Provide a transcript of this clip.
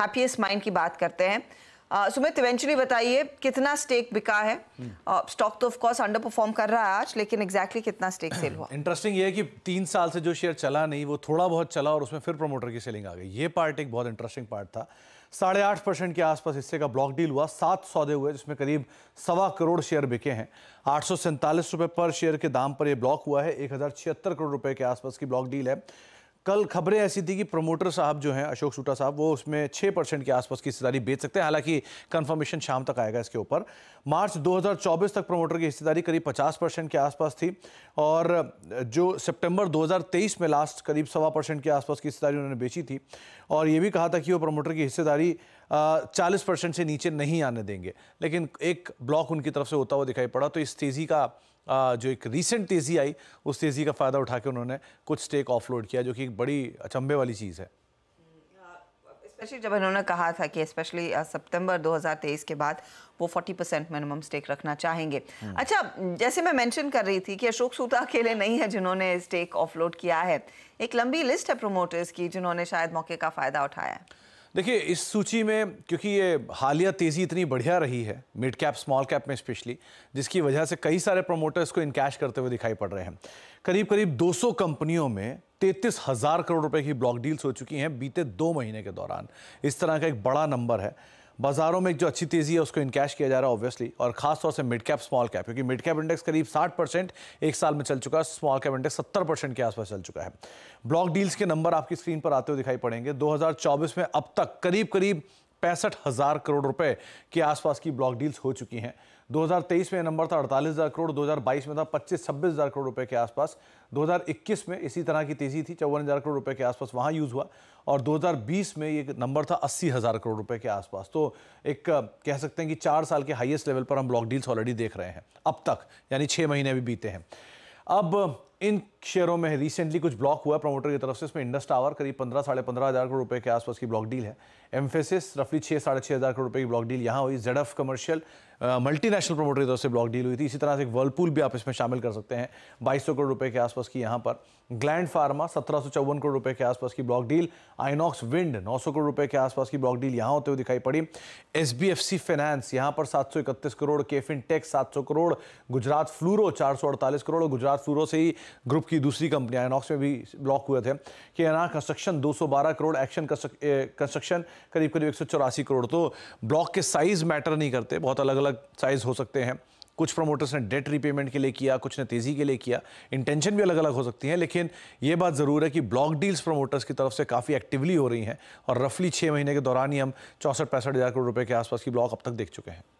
Happiest mind की बात करते हैं uh, सुमित इवेंचुअली बताइए कितना स्टेक बिका है स्टॉक तो ऑफकोर्स अंडर परफॉर्म कर रहा है आज लेकिन एग्जैक्टली exactly कितना स्टेक सेल हुआ इंटरेस्टिंग ये है कि तीन साल से जो शेयर चला नहीं वो थोड़ा बहुत चला और उसमें फिर प्रमोटर की सेलिंग आ गई ये पार्ट एक बहुत इंटरेस्टिंग पार्ट था साढ़े आठ परसेंट के आसपास हिस्से का ब्लॉक डील हुआ सात सौदे हुए जिसमें करीब सवा करोड़ शेयर बिके हैं आठ सौ सैंतालीस रुपये पर शेयर के दाम पर यह ब्लॉक हुआ है एक हज़ार छिहत्तर करोड़ रुपए के आसपास की ब्लॉक डील है कल खबरें ऐसी थी कि प्रमोटर साहब जो हैं अशोक सूटा साहब वो उसमें छः परसेंट के आसपास की हिस्सेदारी बेच सकते हैं हालांकि कंफर्मेशन शाम तक आएगा इसके ऊपर मार्च 2024 तक प्रमोटर की हिस्सेदारी करीब 50 परसेंट के आसपास थी और जो सितंबर 2023 में लास्ट करीब सवा परसेंट के आसपास की हिस्सेदारी उन्होंने बेची थी और ये भी कहा था कि वो प्रमोटर की हिस्सेदारी चालीस से नीचे नहीं आने देंगे लेकिन एक ब्लॉक उनकी तरफ से होता हुआ दिखाई पड़ा तो इस तेज़ी का जो एक रीसेंट तेज़ी आई उस तेज़ी का फ़ायदा उठा के उन्होंने कुछ स्टेक ऑफलोड किया जो कि एक बड़ी अचंभे वाली चीज़ है स्पेशली जब इन्होंने कहा था कि स्पेशली सितंबर 2023 के बाद वो 40 परसेंट मिनिमम स्टेक रखना चाहेंगे हम्म। अच्छा जैसे मैं मेंशन कर रही थी कि अशोक सूता अकेले नहीं है जिन्होंने स्टेक ऑफलोड किया है एक लंबी लिस्ट है प्रोमोटर्स की जिन्होंने शायद मौके का फ़ायदा उठाया है देखिए इस सूची में क्योंकि ये हालिया तेज़ी इतनी बढ़िया रही है मिड कैप स्मॉल कैप में स्पेशली जिसकी वजह से कई सारे प्रमोटर्स को इनकैश करते हुए दिखाई पड़ रहे हैं करीब करीब 200 कंपनियों में तैंतीस हज़ार करोड़ रुपए की ब्लॉक डील्स हो चुकी हैं बीते दो महीने के दौरान इस तरह का एक बड़ा नंबर है बाजारों में जो अच्छी तेज़ी है उसको इनकैश किया जा रहा है ऑब्वियसली और खास तौर से मिड कैप स्मॉल कैप क्योंकि मिड कैप इंडेक्स करीब 60 परसेंट एक साल में चल चुका है स्मॉल कैप इंडेक्स 70 परसेंट के आसपास चल चुका है ब्लॉक डील्स के नंबर आपकी स्क्रीन पर आते हुए दिखाई पड़ेंगे दो में अब तक करीब करीब पैंसठ हज़ार करोड़ रुपए के आसपास की ब्लॉक डील्स हो चुकी हैं 2023 में यह नंबर था अड़तालीस हज़ार करोड़ 2022 में था पच्चीस छब्बीस हज़ार करोड़ रुपए के आसपास 2021 में इसी तरह की तेज़ी थी चौवन हज़ार करोड़ रुपए के आसपास वहाँ यूज़ हुआ और 2020 में ये नंबर था अस्सी हज़ार करोड़ रुपए के आसपास तो एक कह सकते हैं कि चार साल के हाइएस्ट लेवल पर हम ब्लॉक डील्स ऑलरेडी देख रहे हैं अब तक यानी छह महीने भी बीते हैं अब इन शेयरों में रिसेंटली कुछ ब्लॉक हुआ प्रमोटर की तरफ से इसमें इंडस टावर करीब पंद्रह साढ़े पंद्रह हज़ार करोड़ रुपए के आसपास की ब्लॉक डील है एम्फेसिस रफली छः साढ़े छः हज़ार करोड़ रुपए की ब्लॉक डील यहाँ हुई Z F commercial multinational promoter की तरफ से ब्लॉक डील हुई थी इसी तरह से एक वर्लपूल भी आप इसमें शामिल कर सकते हैं बाईस करोड़ रुपये के आसपास की यहाँ पर ग्लैंड फार्मा सत्रह करोड़ रुपये के आसपास की ब्लॉक डील आइनॉक्स विंड नौ करोड़ रुपये के आसपास की ब्लॉक डील यहाँ होते हुए दिखाई पड़ी S B F C finance यहाँ पर सात सौ इकतीस करोड़ केफिन टेक्स सात सौ करोड़ गुजरात फ्लूरो चार सौ अड़तालीस करोड़ गुजरात फ्लूरो से ही ग्रुप की दूसरी कंपनियां एनॉक्स में भी ब्लॉक हुए थे कि एन कंस्ट्रक्शन 212 करोड़ एक्शन कंस्ट्रक्शन करीब करीब एक करोड़ तो ब्लॉक के साइज़ मैटर नहीं करते बहुत अलग अलग साइज़ हो सकते हैं कुछ प्रमोटर्स ने डेट रीपेमेंट के लिए किया कुछ ने तेज़ी के लिए किया इंटेंशन भी अलग अलग हो सकती है लेकिन ये बात ज़रूर है कि ब्लॉक डील्स प्रमोटर्स की तरफ से काफ़ी एक्टिवली हो रही हैं और रफली छः महीने के दौरान ही हम चौंसठ पैंसठ हज़ार करोड़ रुपए के आसपास की ब्लॉक अब तक देख चुके हैं